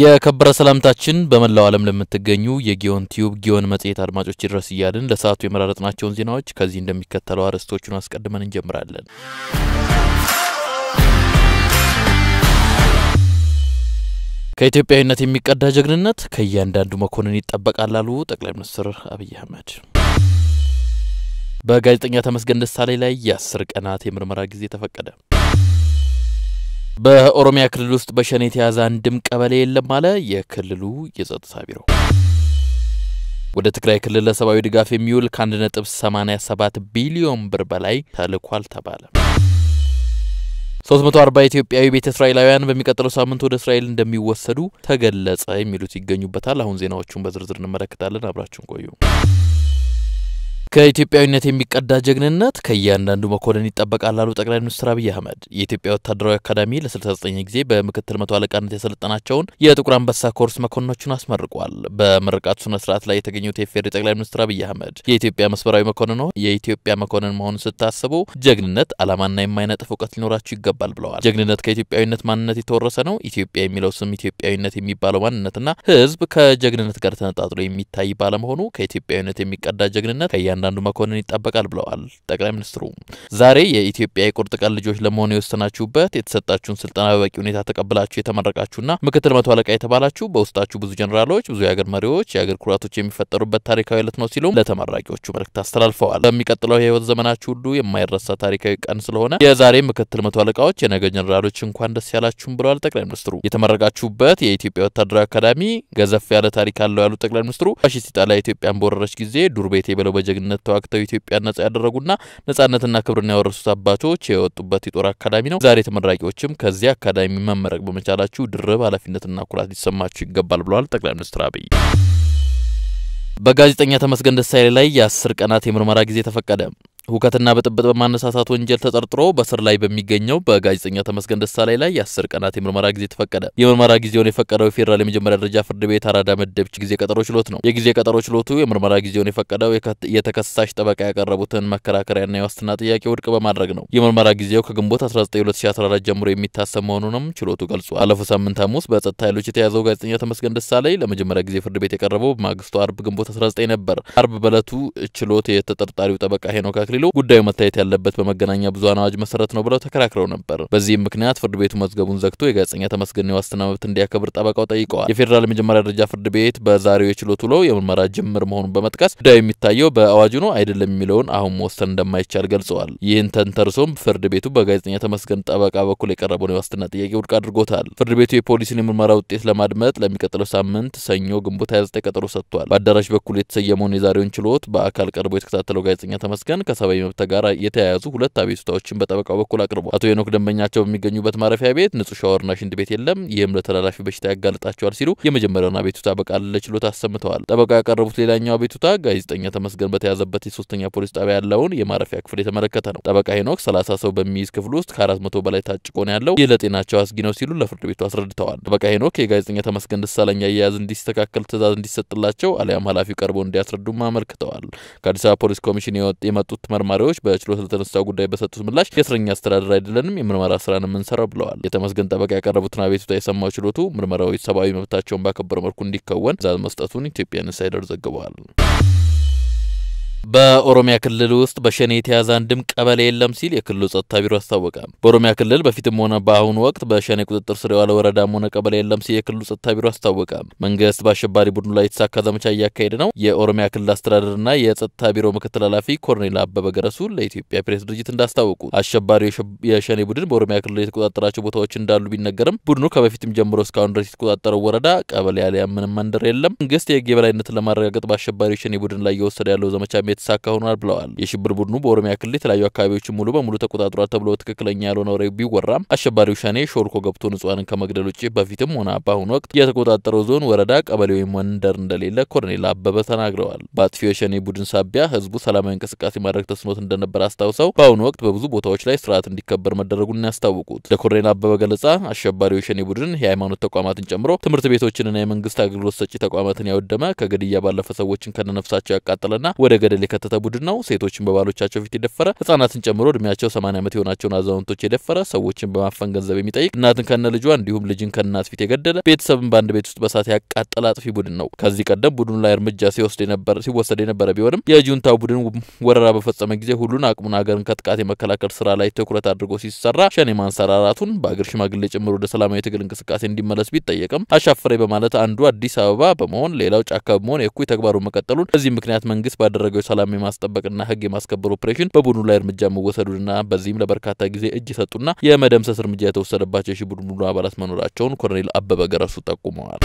የከበረ ሰላምታችን በመላው ዓለም ለምትገኙ የጊዮን ቲዩብ ጊዮን መጽሔት አድማጮች ይድረስ እያልን ለሰዓቱ የመራረጥናቸውን ዜናዎች ከዚህ እንደሚከተለው አርዕስቶቹን አስቀድመን እንጀምራለን። ከኢትዮጵያዊነት የሚቀዳ ጀግንነት ከእያንዳንዱ መኮንን ይጠበቃል አሉ ጠቅላይ ሚኒስትር አብይ አህመድ። በጋዜጠኛ ተመስገን ደሳለኝ ላይ የአስር ቀናት የምርመራ ጊዜ ተፈቀደ። በኦሮሚያ ክልል ውስጥ በሸኔ የተያዘ አንድም ቀበሌ የለም አለ የክልሉ የጸጥታ ቢሮ። ወደ ትግራይ ክልል ለሰብአዊ ድጋፍ የሚውል ከ1.87 ቢሊዮን ብር በላይ ተልኳል ተባለ። 340 ኢትዮጵያዊ ቤተ እስራኤላውያን በሚቀጥለው ሳምንት ወደ እስራኤል እንደሚወሰዱ ተገለጸ። የሚሉት ይገኙበታል። አሁን ዜናዎቹን በዝርዝር እንመለከታለን። አብራችሁን ቆዩ። ከኢትዮጵያዊነት የሚቀዳ ጀግንነት ከእያንዳንዱ መኮንን ይጠበቃል ላሉ ጠቅላይ ሚኒስትር አብይ አህመድ የኢትዮጵያ ወታደራዊ አካዳሚ ለ69 ጊዜ በምክትል መቶ አለቃነት የሰለጠናቸውን የጥቁር አንበሳ ኮርስ መኮንኖቹን አስመርቋል። በምርቃቱ ስነ ስርዓት ላይ የተገኙት የኢፌዴሪ ጠቅላይ ሚኒስትር አብይ አህመድ የኢትዮጵያ መስመራዊ መኮንኖ የኢትዮጵያ መኮንን መሆኑን ስታስቡ ጀግንነት ዓላማና የማይነጥፍ እውቀት ሊኖራችሁ ይገባል ብለዋል። ጀግንነት ከኢትዮጵያዊነት ማንነት የተወረሰ ነው። ኢትዮጵያ የሚለው ስም ኢትዮጵያዊነት የሚባለው ማንነትና ህዝብ ከጀግንነት ጋር ተነጣጥሎ የሚታይ ባለመሆኑ ከኢትዮጵያዊነት የሚቀዳ ጀግንነት ከያ እያንዳንዱ መኮንን ይጠበቃል ብለዋል ጠቅላይ ሚኒስትሩ። ዛሬ የኢትዮጵያ የቁርጥ ቀን ልጆች ለመሆን የወሰናችሁበት የተሰጣችሁን ስልጠና በበቂ ሁኔታ ተቀብላችሁ የተመረቃችሁና ምክትል መቶ አለቃ የተባላችሁ በውስጣችሁ ብዙ ጀኔራሎች፣ ብዙ የሀገር መሪዎች፣ የሀገር ኩራቶች የሚፈጠሩበት ታሪካዊ ዕለት ነው ሲሉም ለተመራቂዎቹ መልእክት አስተላልፈዋል። በሚቀጥለው የህይወት ዘመናችሁ ሁሉ የማይረሳ ታሪካዊ ቀን ስለሆነ የዛሬ ምክትል መቶ አለቃዎች፣ የነገ ጀኔራሎች እንኳን ደስ ያላችሁም ብለዋል ጠቅላይ ሚኒስትሩ። የተመረቃችሁበት የኢትዮጵያ ወታደራዊ አካዳሚ ገዘፍ ያለ ታሪክ አለው ያሉት ጠቅላይ ሚኒስትሩ ፋሺስት ኢጣሊያ ኢትዮጵያን በወረረች ጊዜ ዱር ቤቴ ብለው በጀግንነት ከወራሪነት ተዋግተው ኢትዮጵያ ነጻ ያደረጉና ነጻነትና ክብርን ያወረሱት አባቶች የወጡበት የጦር አካዳሚ ነው። ዛሬ ተመራቂዎችም ከዚህ አካዳሚ መመረቅ በመቻላችሁ ድርብ ኃላፊነትና ኩራት ሊሰማችሁ ይገባል ብለዋል ጠቅላይ ሚኒስትር አብይ። በጋዜጠኛ ተመስገን ደሳሌ ላይ የአስር ቀናት የምርመራ ጊዜ ተፈቀደ። ሁከትና ብጥብጥ በማነሳሳት ወንጀል ተጠርጥሮ በስር ላይ በሚገኘው በጋዜጠኛ ተመስገን ደሳላይ ላይ የአስር ቀናት የምርመራ ጊዜ ተፈቀደ። የምርመራ ጊዜውን የፈቀደው የፌዴራል የመጀመሪያ ደረጃ ፍርድ ቤት አራዳ ምድብ ጊዜ ቀጠሮ ችሎት ነው። የጊዜ ቀጠሮ ችሎቱ የምርመራ ጊዜውን የፈቀደው የተከሳሽ ጠበቃ ያቀረቡትን መከራከሪያና የዋስትና ጥያቄ ውድቅ በማድረግ ነው። የምርመራ ጊዜው ከግንቦት 192014 ጀምሮ የሚታሰብ መሆኑንም ችሎቱ ገልጿል። አለፉ ሳምንት ሐሙስ በጸጥታ ኃይሎች የተያዘው ጋዜጠኛ ተመስገን ደሳላይ ለመጀመሪያ ጊዜ ፍርድ ቤት የቀረበው በማግስቱ አርብ ግንቦት 19 ነበር። አርብ በእለቱ ችሎት የተጠርጣሪው ጠበቃ ሄኖክ አክሊል ሌሎ ጉዳዩ መታየት ያለበት በመገናኛ ብዙሃን አዋጅ መሰረት ነው ብለው ተከራክረው ነበር። በዚህም ምክንያት ፍርድ ቤቱ መዝገቡን ዘግቶ የጋዜጠኛ ተመስገን የዋስትና መብት እንዲያከብር ጠበቃው ጠይቀዋል። የፌዴራል የመጀመሪያ ደረጃ ፍርድ ቤት በዛሬው የችሎት ውሎ የምርመራ ጅምር መሆኑን በመጥቀስ ጉዳዩ የሚታየው በአዋጁ ነው አይደለም የሚለውን አሁን መወሰን እንደማይቻል ገልጸዋል። ይህን ተንተርሶም ፍርድ ቤቱ በጋዜጠኛ ተመስገን ጠበቃ በኩል የቀረበውን የዋስትና ጥያቄ ውድቅ አድርጎታል። ፍርድ ቤቱ የፖሊስን የምርመራ ውጤት ለማድመጥ ለሚቀጥለው ሳምንት ሰኞ ግንቦት 29 ቀጠሮ ሰጥቷል። በአዳራሽ በኩል የተሰየመውን የዛሬውን ችሎት በአካል ቀርቦ የተከታተለው ጋዜጠኛ ተመስገን ከሰ ሰብአዊ መብት ጋር የተያያዙ ሁለት አቤቱታዎችን በጠበቃው በኩል አቅርቧል። አቶ ሄኖክ ደንበኛቸው በሚገኙበት ማረፊያ ቤት ንጹህ ሻወርና ሽንት ቤት የለም፣ ይህም ለተላላፊ በሽታ ያጋልጣቸዋል ሲሉ የመጀመሪያውን አቤቱታ በቃል ለችሎት አሰምተዋል። ጠበቃው ያቀረቡት ሌላኛው አቤቱታ ጋዜጠኛ ተመስገን በተያዘበት የሶስተኛ ፖሊስ ጣቢያ ያለውን የማረፊያ ክፍል የተመለከተ ነው። ጠበቃ ሄኖክ ሰላሳ ሰው በሚይዝ ክፍል ውስጥ ከአራት መቶ በላይ ታጭቆ ነው ያለው፣ ይህ ለጤናቸው አስጊ ነው ሲሉ ለፍርድ ቤቱ አስረድተዋል። ጠበቃ ሄኖክ የጋዜጠኛ ተመስገን ደሳለኝ አያያዝ እንዲስተካከል ትዕዛዝ እንዲሰጥላቸው አሊያም ኃላፊው ቀርቦ እንዲያስረዱም አመልክተዋል። ከአዲስ አበባ ፖሊስ ኮሚሽን የመጡት መርማሪዎች በችሎት ለተነሳው ጉዳይ በሰጡት ምላሽ የእስረኛ አስተዳደር አይደለንም፣ የምርመራ ስራን የምንሰራው ብለዋል። የተመስገን ጠበቃ ያቀረቡትን አቤቱታ የሰማው ችሎቱ ምርመራዎች ሰብአዊ መብታቸውን ባከበረ መልኩ እንዲከወን ትዕዛዝ መስጠቱን ኢትዮጵያ ኢንሳይደር ዘግበዋል። በኦሮሚያ ክልል ውስጥ በሸኔ የተያዘ አንድም ቀበሌ የለም ሲል የክልሉ ጸጥታ ቢሮ አስታወቀ። በኦሮሚያ ክልል በፊትም ሆነ በአሁኑ ወቅት በሸኔ ቁጥጥር ስር የዋለ ወረዳም ሆነ ቀበሌ የለም ሲል የክልሉ ጸጥታ ቢሮ አስታወቀ። መንግስት በአሸባሪ ቡድኑ ላይ የተሳካ ዘመቻ እያካሄደ ነው። የኦሮሚያ ክልል አስተዳደርና የጸጥታ ቢሮ ምክትል ኃላፊ ኮርኔል አበበ ገረሱ ለኢትዮጵያ ፕሬስ ድርጅት እንዳስታወቁ አሸባሪው የሸኔ ቡድን በኦሮሚያ ክልል የተቆጣጠራቸው ቦታዎች እንዳሉ ቢነገርም ቡድኑ ከበፊትም ጀምሮ እስካሁን ድረስ የተቆጣጠረው ወረዳ፣ ቀበሌ አሊያም ምንም መንደር የለም። መንግስት የህግ የበላይነትን ለማረጋገጥ በአሸባሪው የሸኔ ቡድን ላይ እየወሰደ ያለው ዘመቻ የተሳካ ሆኗል ብለዋል። የሽብር ቡድኑ በኦሮሚያ ክልል የተለያዩ አካባቢዎችን ሙሉ በሙሉ ተቆጣጥሯል ተብሎ ትክክለኛ ያልሆነ ወሬ ቢወራም አሸባሪው ሸኔ ሾልኮ ገብቶ ንጹሐንን ከመግደል ውጭ በፊትም ሆነ በአሁኑ ወቅት የተቆጣጠረው ዞን፣ ወረዳ፣ ቀበሌ ወይም መንደር እንደሌለ ኮሎኔል አበበ ተናግረዋል። በአጥፊው የሸኔ ቡድን ሳቢያ ህዝቡ ሰላማዊ እንቅስቃሴ ማድረግ ተስኖት እንደነበር አስታውሰው በአሁኑ ወቅት በብዙ ቦታዎች ላይ ስርዓት እንዲከበር መደረጉን ያስታወቁት እንደ አበበ ገለጻ አሸባሪው የሸኔ ቡድን የሃይማኖት ተቋማትን ጨምሮ ትምህርት ቤቶችንና የመንግስት አገልግሎት ሰጪ ተቋማትን ያወደመ ከግድያ ባለፈ ሰዎችን ከነነፍሳቸው ያቃጠለና ወደ ገደል ወንጀል የከተተ ቡድን ነው። ሴቶችን በባሎቻቸው ፊት የደፈረ፣ ህጻናትን ጨምሮ እድሜያቸው 80 ዓመት የሆናቸውን አዛውንቶች የደፈረ፣ ሰዎችን በማፈን ገንዘብ የሚጠይቅ፣ እናትን ከነ ልጇ እንዲሁም ልጅን ከእናት ፊት የገደለ፣ ቤተሰብን በአንድ ቤት ውስጥ በሳት ያቃጠለ አጥፊ ቡድን ነው። ከዚህ ቀደም ቡድኑ ላይ እርምጃ ሲወሰድ የነበረ ቢሆንም የጁንታው ቡድን ወረራ በፈጸመ ጊዜ ሁሉን አቅሙን ሀገርን ከጥቃት የመከላከል ስራ ላይ ትኩረት አድርጎ ሲሰራ ሸኔ ማንሰራራቱን በአገር ሽማግሌ ጭምር ወደ ሰላማዊ ትግል እንቅስቃሴ እንዲመለስ ቢጠየቅም አሻፈሬ በማለት አንዱ አዲስ አበባ በመሆን ሌላው ጫካ በመሆን የኩይ ተግባሩን መቀጠሉን በዚህ ምክንያት መንግስት ባደረገው ሰላም የማስጠበቅና ህግ የማስከበር ኦፕሬሽን በቡድኑ ላይ እርምጃ መወሰዱንና በዚህም ለበርካታ ጊዜ እጅ የሰጡና የመደምሰስ እርምጃ የተወሰደባቸው የሺ ቡድኑ አባላት መኖራቸውን ኮሎኔል አበበ ገረሱ ጠቁመዋል።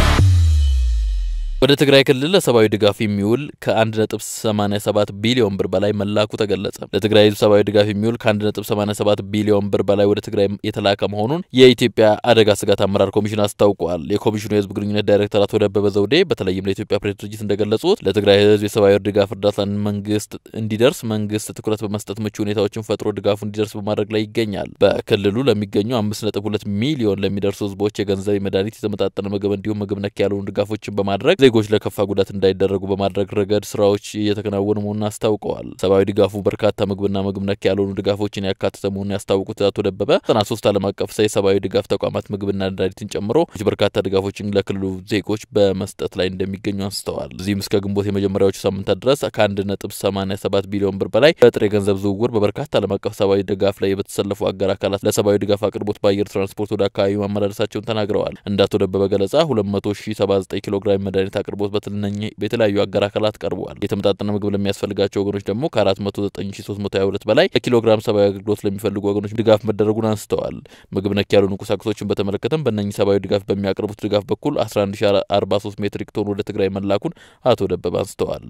ወደ ትግራይ ክልል ለሰብአዊ ድጋፍ የሚውል ከ1.87 ቢሊዮን ብር በላይ መላኩ ተገለጸ። ለትግራይ ህዝብ ሰብአዊ ድጋፍ የሚውል ከ1.87 ቢሊዮን ብር በላይ ወደ ትግራይ የተላከ መሆኑን የኢትዮጵያ አደጋ ስጋት አመራር ኮሚሽን አስታውቋል። የኮሚሽኑ የህዝብ ግንኙነት ዳይሬክተር አቶ ደበበ ዘውዴ በተለይም ለኢትዮጵያ ፕሬስ ድርጅት እንደገለጹት ለትግራይ ህዝብ የሰብአዊ ድጋፍ እርዳታ መንግስት እንዲደርስ መንግስት ትኩረት በመስጠት ምቹ ሁኔታዎችን ፈጥሮ ድጋፉ እንዲደርስ በማድረግ ላይ ይገኛል። በክልሉ ለሚገኙ 5.2 ሚሊዮን ለሚደርሱ ህዝቦች የገንዘብ፣ የመድኃኒት፣ የተመጣጠነ ምግብ እንዲሁም ምግብ ነክ ያልሆኑ ድጋፎችን በማድረግ ዜጎች ለከፋ ጉዳት እንዳይደረጉ በማድረግ ረገድ ስራዎች እየተከናወኑ መሆኑን አስታውቀዋል። ሰብአዊ ድጋፉ በርካታ ምግብና ምግብ ነክ ያልሆኑ ድጋፎችን ያካተተ መሆኑን ያስታውቁት አቶ ደበበ ዘጠና ሶስት ዓለም አቀፍ የሰብአዊ ድጋፍ ተቋማት ምግብና ነዳጅን ጨምሮ በርካታ ድጋፎችን ለክልሉ ዜጎች በመስጠት ላይ እንደሚገኙ አንስተዋል። እዚህም እስከ ግንቦት የመጀመሪያዎቹ ሳምንታት ድረስ ከአንድ ነጥብ ሰማኒያ ቢሊዮን ብር በላይ በጥሬ ገንዘብ ዝውውር በበርካታ ዓለም አቀፍ ሰብአዊ ድጋፍ ላይ በተሰለፉ አጋር አካላት ለሰብአዊ ድጋፍ አቅርቦት በአየር ትራንስፖርት ወደ አካባቢ ማመላለሳቸውን ተናግረዋል። እንደ አቶ ደበበ ገለጻ 279 ኪሎ ግራም መድኃኒት የዘይት አቅርቦት በትልነኝ በተለያዩ አገር አካላት ቀርበዋል። የተመጣጠነ ምግብ ለሚያስፈልጋቸው ወገኖች ደግሞ ከ49322 በላይ ለኪሎግራም ግራም ሰብአዊ አገልግሎት ለሚፈልጉ ወገኖች ድጋፍ መደረጉን አንስተዋል። ምግብ ነክ ያሉ ቁሳቁሶችን በተመለከተም በእነኚህ ሰብአዊ ድጋፍ በሚያቀርቡት ድጋፍ በኩል 11043 ሜትሪክ ቶን ወደ ትግራይ መላኩን አቶ ደበብ አንስተዋል።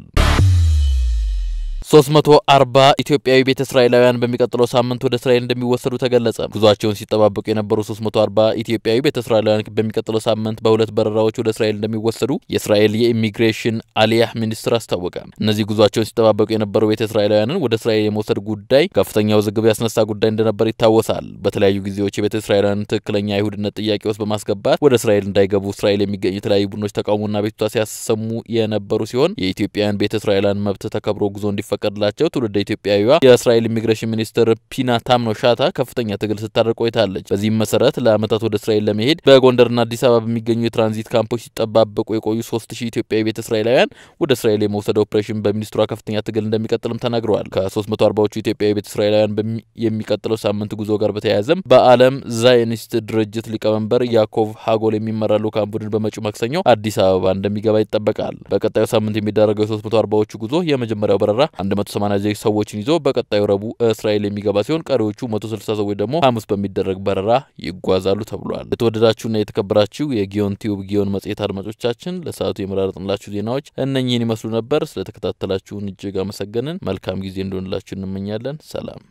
አርባ ኢትዮጵያዊ ቤተ እስራኤላውያን በሚቀጥለው ሳምንት ወደ እስራኤል እንደሚወሰዱ ተገለጸ። ጉዟቸውን ሲጠባበቁ የነበሩ አርባ ኢትዮጵያዊ ቤተ እስራኤላውያን በሚቀጥለው ሳምንት በሁለት በረራዎች ወደ እስራኤል እንደሚወሰዱ የእስራኤል የኢሚግሬሽን አሊያህ ሚኒስትር አስታወቀ። እነዚህ ጉዟቸውን ሲጠባበቁ የነበሩ ቤተ እስራኤላውያንን ወደ እስራኤል የመውሰድ ጉዳይ ከፍተኛ ውዝግብ ያስነሳ ጉዳይ እንደነበር ይታወሳል። በተለያዩ ጊዜዎች የቤተ እስራኤላውያን ትክክለኛ አይሁድነት ጥያቄ ውስጥ በማስገባት ወደ እስራኤል እንዳይገቡ እስራኤል የሚገኙ የተለያዩ ቡድኖች ተቃውሞና ቤቱታ ሲያሰሙ የነበሩ ሲሆን የኢትዮጵያውያን ቤተ እስራኤላውያን መብት ተከብሮ ጉዞ እንዲፈ እንዲፈቀድላቸው ትውልደ ኢትዮጵያዊዋ የእስራኤል ኢሚግሬሽን ሚኒስትር ፒና ታምኖ ሻታ ከፍተኛ ትግል ስታደርግ ቆይታለች። በዚህም መሰረት ለአመታት ወደ እስራኤል ለመሄድ በጎንደርና አዲስ አበባ በሚገኙ የትራንዚት ካምፖች ሲጠባበቁ የቆዩ ሶስት ሺህ ኢትዮጵያዊ ቤተ እስራኤላውያን ወደ እስራኤል የመውሰድ ኦፕሬሽን በሚኒስትሯ ከፍተኛ ትግል እንደሚቀጥልም ተናግረዋል። ከሶስት መቶ አርባዎቹ ኢትዮጵያዊ ቤተ እስራኤላውያን የሚቀጥለው ሳምንት ጉዞ ጋር በተያያዘም በዓለም ዛይኒስት ድርጅት ሊቀመንበር ያኮቭ ሀጎል የሚመራ ልዑካን ቡድን በመጪው ማክሰኞ አዲስ አበባ እንደሚገባ ይጠበቃል። በቀጣዩ ሳምንት የሚደረገው የሶስት መቶ አርባዎቹ ጉዞ የመጀመሪያው በረራ 189 ሰዎችን ይዞ በቀጣዩ ረቡዕ እስራኤል የሚገባ ሲሆን ቀሪዎቹ 160 ሰዎች ደግሞ ሐሙስ በሚደረግ በረራ ይጓዛሉ ተብሏል። የተወደዳችሁና የተከበራችሁ የጊዮን ቲዩብ ጊዮን መጽሔት አድማጮቻችን ለሰዓቱ የመራረጥንላችሁ ዜናዎች እነኚህን ይመስሉ ነበር። ስለተከታተላችሁን እጅግ አመሰገንን። መልካም ጊዜ እንደሆንላችሁ እንመኛለን። ሰላም